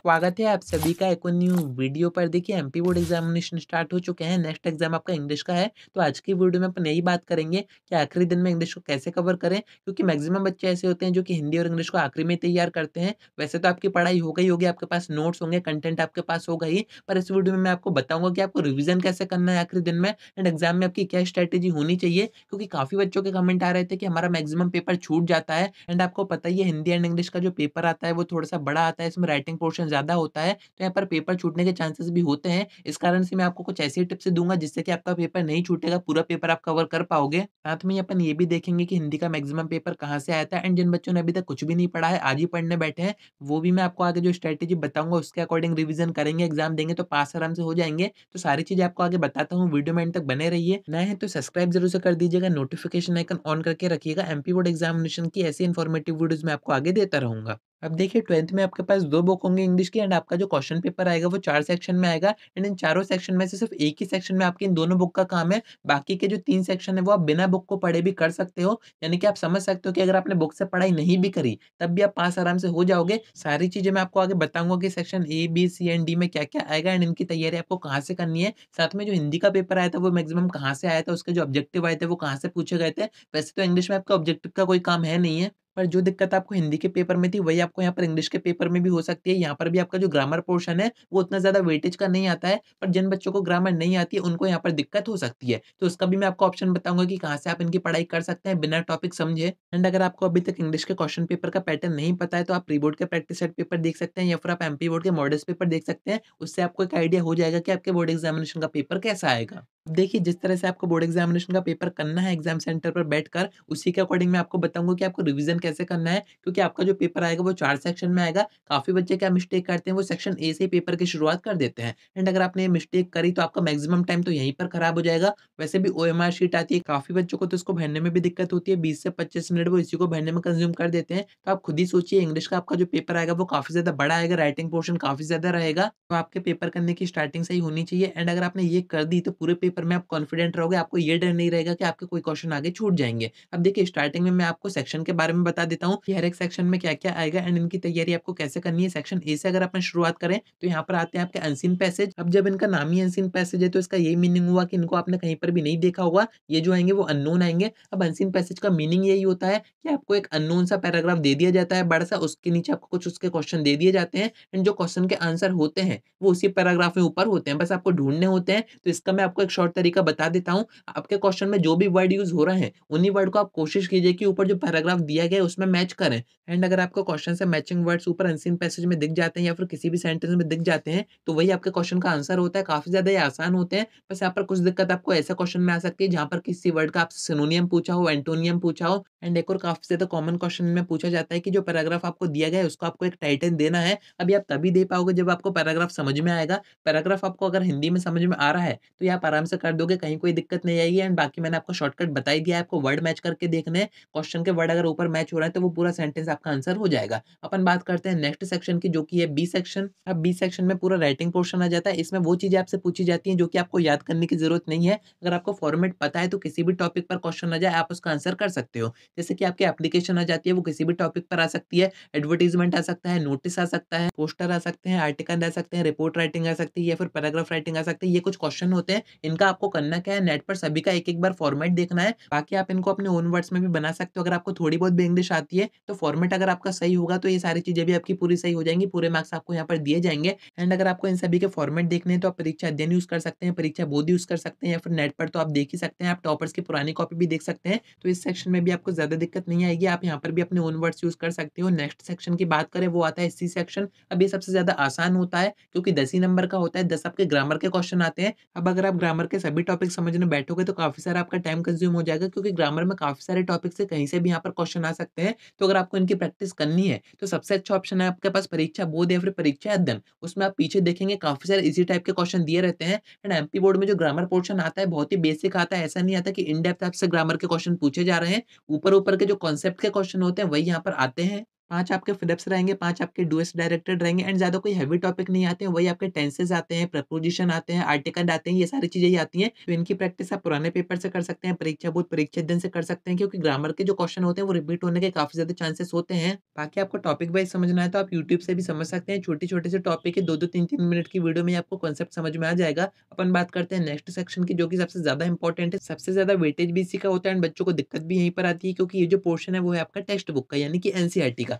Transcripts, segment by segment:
स्वागत है आप सभी का एक न्यू वीडियो पर देखिए एमपी बोर्ड एग्जामिनेशन स्टार्ट हो चुके हैं नेक्स्ट एग्जाम आपका इंग्लिश का है तो आज की वीडियो में अपन यही बात करेंगे कि आखिरी दिन में इंग्लिश को कैसे कवर करें क्योंकि मैक्सिमम बच्चे ऐसे होते हैं जो कि हिंदी और इंग्लिश को आखिरी में तैयार करते हैं वैसे तो आपकी पढ़ाई हो गई होगी आपके पास नोट्स होंगे कंटेंट आपके पास होगा ही पर इस वीडियो में मैं आपको बताऊंगा कि आपको रिविजन कैसे करना है आखिरी दिन में एंड एग्जाम में आपकी क्या स्ट्रैटेजी होनी चाहिए क्योंकि काफी बच्चों के कमेंट आ रहे थे कि हमारा मैक्सिमम पेपर छूट जाता है एंड आपको पता ही है हिंदी एंड इंग्लिश का जो पेपर आता है वो थोड़ा सा बड़ा आता है इसमें राइटिंग पोर्शन ज़्यादा होता है तो यहाँ पर पेपर छूटने के चांसेस भी होते हैं इस कारण से मैं आपको कुछ ऐसी टिप्स दूंगा जिससे कि आपका पेपर नहीं छूटेगा पूरा पेपर आप कवर कर पाओगे साथ में अपन ये भी देखेंगे कि हिंदी का मैक्सिमम पेपर कहाँ से आया था एंड जिन बच्चों ने अभी तक कुछ भी नहीं पढ़ा है आज ही पढ़ने बैठे हैं वो भी मैं आपको आगे जो स्ट्रेटेजी बताऊंगा उसके अकॉर्डिंग रिविजन करेंगे एग्जाम देंगे तो पास आराम से हो जाएंगे तो सारी चीज़ें आपको आगे बताता हूँ वीडियो में एंड तक बने रहिए नए हैं तो सब्सक्राइब जरूर से कर दीजिएगा नोटिफिकेशन आइकन ऑन करके रखिएगा एमपी बोर्ड एग्जामिनेशन की ऐसी इन्फॉर्मेटिव वीडियोज मैं आपको आगे देता रहूंगा अब देखिए ट्वेल्थ में आपके पास दो बुक होंगे इंग्लिश की एंड आपका जो क्वेश्चन पेपर आएगा वो चार सेक्शन में आएगा एंड इन चारों सेक्शन में से सिर्फ एक ही सेक्शन में आपकी इन दोनों बुक का काम है बाकी के जो तीन सेक्शन है वो आप बिना बुक को पढ़े भी कर सकते हो यानी कि आप समझ सकते हो कि अगर आपने बुक से पढ़ाई नहीं भी करी तब भी आप पास आराम से हो जाओगे सारी चीज़ें मैं आपको आगे बताऊंगा कि section A B C and D में क्या क्या आएगा एंड इनकी तैयारी आपको कहाँ से करनी है साथ में जो हिंदी का पेपर आया था वो मैक्सिमम कहाँ से आया था उसके जो ऑब्जेक्टिव आए थे वो कहाँ से पूछे गए थे वैसे तो इंग्लिश में आपका ऑब्जेक्टिव का कोई काम है नहीं है पर जो दिक्कत आपको हिंदी के पेपर में थी वही आपको यहाँ पर इंग्लिश के पेपर में भी हो सकती है यहाँ पर भी आपका जो ग्रामर पोर्शन है वो उतना ज़्यादा वेटेज का नहीं आता है पर जिन बच्चों को ग्रामर नहीं आती है उनको यहाँ पर दिक्कत हो सकती है तो उसका भी मैं आपको ऑप्शन बताऊंगा कि कहाँ से आप इनकी पढ़ाई कर सकते हैं बिना टॉपिक समझे एंड अगर आपको अभी तक इंग्लिश के क्वेश्चन पेपर का पैटर्न नहीं पता है तो आप प्री बोर्ड के प्रैक्टिस सेट पेपर देख सकते हैं या फिर आप एमपी बोर्ड के मॉडल्स पेपर देख सकते हैं उससे आपको एक आइडिया हो जाएगा कि आपके बोर्ड एग्जामिनेशन का पेपर कैसा आएगा देखिए जिस तरह से आपको बोर्ड एग्जामिनेशन का पेपर करना है एग्जाम सेंटर पर बैठकर उसी के अकॉर्डिंग मैं आपको बताऊंगा कि आपको रिवीजन कैसे करना है क्योंकि आपका जो पेपर आएगा वो चार सेक्शन में आएगा काफी बच्चे क्या मिस्टेक करते हैं वो सेक्शन ए से पेपर की शुरुआत कर देते हैं एंड अगर आपने मिस्टेक करी तो आपका मैक्सिमम टाइम तो यहीं पर खराब हो जाएगा वैसे भी ओ शीट आती है काफी बच्चों को तो इसको भरने में भी दिक्कत होती है बीस से पच्चीस मिनट वो इसी को भरने में कंज्यूम कर देते हैं तो आप खुद ही सोचिए इंग्लिश का आपका जो पेपर आएगा वो काफी ज्यादा बड़ा आएगा राइटिंग पोर्शन काफी ज्यादा रहेगा तो आपके पेपर करने की स्टार्टिंग से ही होनी चाहिए एंड अगर आपने ये कर दी तो पूरे पेपर में आप कॉन्फिडेंट रहोगे आपको ये डर नहीं रहेगा कि आपके कोई क्वेश्चन आगे छूट जाएंगे अब देखिए स्टार्टिंग में मैं आपको सेक्शन के बारे में बता देता हूँ कि हर एक सेक्शन में क्या क्या आएगा एंड इनकी तैयारी आपको कैसे करनी है सेक्शन ए से अगर अपन शुरुआत करें तो यहाँ पर आते हैं आपके अनसिन पैसेज अब जब इनका नाम ही अनसिन पैसेज है तो इसका यही मीनिंग हुआ कि इनको आपने कहीं पर भी नहीं देखा होगा ये जो आएंगे वो अननोन आएंगे अब अनसिन पैसेज का मीनिंग यही होता है कि आपको एक अननोन सा पैराग्राफ दे दिया जाता है बड़ा सा उसके नीचे आपको कुछ उसके क्वेश्चन दे दिए जाते हैं एंड जो क्वेश्चन के आंसर होते हैं वो उसी पैराग्राफ में ऊपर होते हैं बस आपको ढूंढने होते हैं तो इसका मैं आपको एक शॉर्ट तरीका बता देता हूँ आपके क्वेश्चन में जो भी वर्ड यूज हो रहे हैं उन्हीं वर्ड को आप कोशिश कीजिए कि ऊपर जो पैराग्राफ दिया गया है उसमें मैच करें एंड अगर आपको क्वेश्चन से मैचिंग वर्ड्स ऊपर अनसीन पैसेज में दिख जाते हैं या फिर किसी भी सेंटेंस में दिख जाते हैं तो वही आपके क्वेश्चन का आंसर होता है काफी ज्यादा ये आसान होते हैं बस यहाँ पर कुछ दिक्कत आपको ऐसे क्वेश्चन में आ सकती है जहाँ पर किसी वर्ड का आपसे सिनोनियम पूछा हो एंटोनियम पूछा हो एंड एक और काफी ज्यादा कॉमन क्वेश्चन में पूछा जाता है कि जो पैराग्राफ आपको दिया गया है उसको आपको एक टाइटल देना है अभी आप तभी दे पाओगे जब आपको पैराग्राफ समझ में आएगा पैराग्राफ आपको अगर हिंदी में समझ में आ रहा है तो ये आप आराम से कर दोगे कहीं कोई दिक्कत नहीं आएगी एंड बाकी मैंने आपको शॉर्टकट बताई दिया है आपको वर्ड मैच करके देखने क्वेश्चन के वर्ड अगर ऊपर मैच हो रहा है तो वो पूरा सेंटेंस आपका आंसर हो जाएगा अपन बात करते हैं नेक्स्ट सेक्शन की जो कि है बी सेक्शन अब बी सेक्शन में पूरा राइटिंग पोर्शन आ जाता है इसमें वो चीज़ें आपसे पूछी जाती है जो कि आपको याद करने की जरूरत नहीं है अगर आपको फॉर्मेट पता है तो किसी भी टॉपिक पर क्वेश्चन आ जाए आप उसका आंसर कर सकते हो जैसे कि आपकी एप्लीकेशन आ जाती है वो किसी भी टॉपिक पर आ सकती है एडवर्टीजमेंट आ सकता है नोटिस आ सकता है पोस्टर आ सकते हैं आर्टिकल आ सकते हैं रिपोर्ट राइटिंग आ सकती है या फिर पैराग्राफ राइटिंग आ सकती है ये कुछ क्वेश्चन होते हैं इनका आपको करना क्या है नेट पर सभी का एक एक बार फॉर्मेट देखना है बाकी आप इनको अपने ओन वर्ड्स में भी बना सकते हो अगर आपको थोड़ी बहुत भी इंग्लिश आती है तो फॉर्मेट अगर आपका सही होगा तो ये सारी चीजें भी आपकी पूरी सही हो जाएंगी पूरे मार्क्स आपको यहाँ पर दिए जाएंगे एंड अगर आपको इन सभी के फॉर्मेट देखने हैं तो आप परीक्षा अध्ययन यूज कर सकते हैं परीक्षा बोध यूज कर सकते हैं या फिर नेट पर तो आप देख ही सकते हैं आप टॉपर्स की पुरानी कॉपी भी देख सकते हैं तो इस सेक्शन में भी आपको ज्यादा दिक्कत नहीं आएगी आप यहाँ पर भी अपने ओन वर्ड्स यूज कर सकते हो नेक्स्ट सेक्शन की बात करें वो आता है एस सेक्शन अब ये सबसे ज्यादा आसान होता है क्योंकि दस ही नंबर का होता है दस आपके ग्रामर के क्वेश्चन आते हैं अब अगर आप ग्रामर के सभी टॉपिक समझने बैठोगे तो काफ़ी सारा आपका टाइम कंज्यूम हो जाएगा क्योंकि ग्रामर में काफ़ी सारे टॉपिक से कहीं से भी यहाँ पर क्वेश्चन आ सकते हैं तो अगर आपको इनकी प्रैक्टिस करनी है तो सबसे अच्छा ऑप्शन है आपके पास परीक्षा बोध या फिर परीक्षा अध्ययन उसमें आप पीछे देखेंगे काफ़ी सारे इसी टाइप के क्वेश्चन दिए रहते हैं एंड एमपी बोर्ड में जो ग्रामर पोर्शन आता है बहुत ही बेसिक आता है ऐसा नहीं आता कि इन डेप्थ आपसे ग्रामर के क्वेश्चन पूछे जा रहे हैं ऊपर ऊपर के जो कॉन्सेप्ट के क्वेश्चन होते हैं वही यहाँ पर आते हैं पांच आपके फिलप्स रहेंगे पांच आपके डुएस डायरेक्टेड रहेंगे एंड ज़्यादा कोई हैवी टॉपिक नहीं आते हैं वही आपके टेंसेज आते हैं प्रपोजिशन आते हैं आर्टिकल आते हैं ये सारी चीज़ें ही आती हैं तो इनकी प्रैक्टिस आप पुराने पेपर से कर सकते हैं परीक्षा बोध परीक्षा दिन से कर सकते हैं क्योंकि ग्रामर के जो क्वेश्चन होते हैं वो रिपीट होने के काफ़ी ज़्यादा चांसेस होते हैं बाकी आपको टॉपिक वाइज समझना है तो आप यूट्यूब से भी समझ सकते हैं छोटे छोटे से टॉपिक है दो दो तीन तीन मिनट की वीडियो में आपको कॉन्सेप्ट समझ में आ जाएगा अपन बात करते हैं नेक्स्ट सेक्शन की जो कि सबसे ज़्यादा इंपॉर्टेंट है सबसे ज़्यादा वेटेज भी इसी का होता है एंड बच्चों को दिक्कत भी यहीं पर आती है क्योंकि ये जो पोर्शन है वो है आपका टेक्स्ट बुक का यानी कि एनसीआरटी का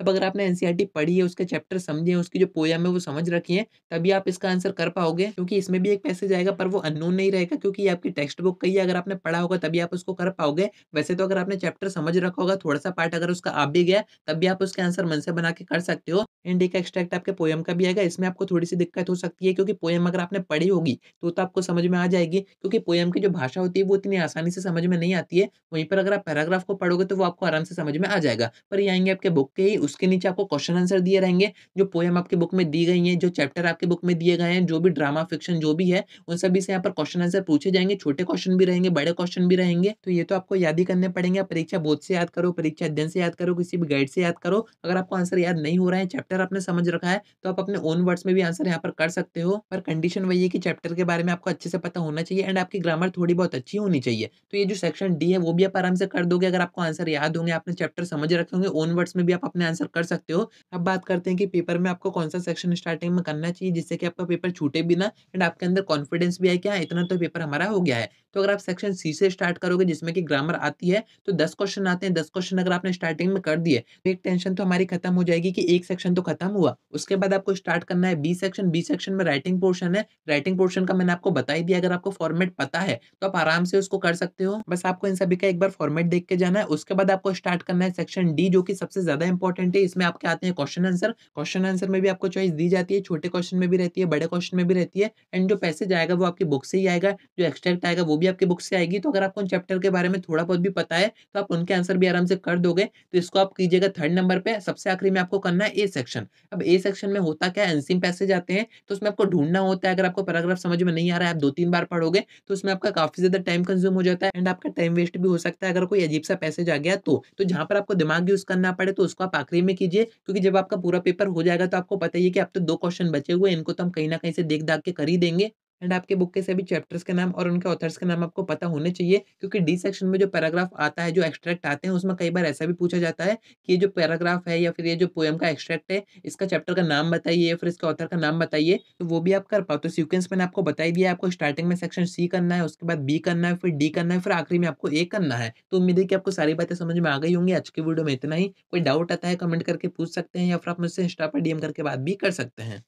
अब अगर आपने एनसीईआरटी e पढ़ी है उसके चैप्टर समझे उसकी जो पोयम है वो समझ रखी है तभी आप इसका आंसर कर पाओगे क्योंकि इसमें भी एक पैसेज आएगा पर वो अननोन नहीं रहेगा क्योंकि ये आपकी टेक्स्ट बुक कही अगर आपने पढ़ा होगा तभी आप उसको कर पाओगे वैसे तो अगर आपने चैप्टर समझ रखा होगा थोड़ा सा पार्ट अगर उसका आप भी गया तब भी आप उसके आंसर मन से बना के कर सकते हो एंड एक एक्सट्रैक्ट आपके पोयम का भी आएगा इसमें आपको थोड़ी सी दिक्कत हो सकती है क्योंकि पोयम अगर आपने पढ़ी होगी तो तो आपको समझ में आ जाएगी क्योंकि पोयम की जो भाषा होती है वो इतनी आसानी से समझ में नहीं आती है वहीं पर अगर आप पैराग्राफ को पढ़ोगे तो वो आपको आराम से समझ में आ जाएगा पर ये आएंगे आपके बुक के ही उसके नीचे आपको क्वेश्चन आंसर दिए रहेंगे जो पोएम आपकी बुक में दी गई हैं जो चैप्टर आपके बुक में दिए गए हैं जो भी ड्रामा फिक्शन जो भी है उन सभी से यहाँ पर क्वेश्चन आंसर पूछे जाएंगे छोटे क्वेश्चन भी रहेंगे बड़े क्वेश्चन भी रहेंगे तो ये तो आपको याद ही करने पड़ेंगे परीक्षा बोध से याद करो परीक्षा अध्ययन से याद करो किसी भी गाइड से याद करो अगर आपको आंसर याद नहीं हो रहा है चैप्टर आपने समझ रखा है तो आप अपने ओन वर्ड्स में भी आंसर यहाँ पर कर सकते हो पर कंडीशन वही है कि चैप्टर के बारे में आपको अच्छे से पता होना चाहिए एंड आपकी ग्रामर थोड़ी बहुत अच्छी होनी चाहिए तो ये जो सेक्शन डी है वो भी आप आराम से कर दोगे अगर आपको आंसर याद होंगे आपने चैप्टर समझ रखे होंगे ओन वर्ड्स में भी आप अपने आंसर कर सकते हो अब बात करते हैं कि पेपर में आपको कौन सा सेक्शन स्टार्टिंग में करना चाहिए जिससे कि आपका पेपर छूटे भी ना एंड आपके अंदर कॉन्फिडेंस भी है कि हाँ इतना तो पेपर हमारा हो गया है तो अगर आप सेक्शन सी से स्टार्ट करोगे जिसमें कि ग्रामर आती है तो दस क्वेश्चन आते हैं दस क्वेश्चन अगर आपने स्टार्टिंग में कर दिए तो एक टेंशन तो हमारी खत्म हो जाएगी कि एक सेक्शन तो खत्म हुआ उसके बाद आपको स्टार्ट करना है बी सेक्शन बी सेक्शन में राइटिंग पोर्शन है राइटिंग पोर्शन का मैंने आपको बताई दिया अगर आपको फॉर्मेट पता है तो आप आराम से उसको कर सकते हो बस आपको इन सभी का एक बार फॉर्मेट देख के जाना है उसके बाद आपको स्टार्ट करना है सेक्शन डी जो कि सबसे ज्यादा इंपॉर्टेंट है इसमें आपके आते हैं क्वेश्चन आंसर क्वेश्चन आंसर में भी आपको चॉइस दी जाती है छोटे क्वेश्चन में भी रहती है बड़े क्वेश्चन में भी रहती है एंड जो पैसेज आएगा वो आपकी बुक से ही आएगा जो एक्सट्रैक्ट आएगा वो भी भी आपके बुक से आएगी तो अगर आपको उन चैप्टर के बारे में थोड़ा बहुत भी पता है तो आप उनके आंसर भी आराम से कर दोगे तो इसको आप कीजिएगा थर्ड नंबर पर सबसे आखिरी में आपको करना है ए सेक्शन अब ए सेक्शन में होता क्या है एनसीम पैसेज आते हैं तो उसमें आपको ढूंढना होता है अगर आपको पैराग्राफ समझ में नहीं आ रहा है आप दो तीन बार पढ़ोगे तो उसमें आपका काफी ज्यादा टाइम कंज्यूम हो जाता है एंड आपका टाइम वेस्ट भी हो सकता है अगर कोई अजीब सा पैसेज आ गया तो, तो जहां पर आपको दिमाग यूज करना पड़े तो उसको आप आखिरी में कीजिए क्योंकि जब आपका पूरा पेपर हो जाएगा तो आपको पता ही है कि आप तो दो क्वेश्चन बचे हुए इनको तो हम कहीं ना कहीं से देख दाग के कर ही देंगे एंड आपके बुक के सभी चैप्टर्स के नाम और उनके ऑथर्स के नाम आपको पता होने चाहिए क्योंकि डी सेक्शन में जो पैराग्राफ आता है जो एक्सट्रैक्ट आते हैं उसमें कई बार ऐसा भी पूछा जाता है कि ये जो पैराग्राफ है या फिर ये जो पोएम का एक्सट्रैक्ट है इसका चैप्टर का नाम बताइए या फिर इसका ऑथर का नाम बताइए तो वो भी आप कर पाओ तो सिक्वेंस मैंने आपको बताई दिया आपको स्टार्टिंग में सेक्शन सी करना है उसके बाद बी करना है फिर डी करना है फिर आखिरी में आपको ए करना है तो उम्मीद है कि आपको सारी बातें समझ में आ गई होंगी आज की वीडियो में इतना ही कोई डाउट आता है कमेंट करके पूछ सकते हैं या फिर आप मुझसे इंस्टा पर डीएम करके बात भी कर सकते हैं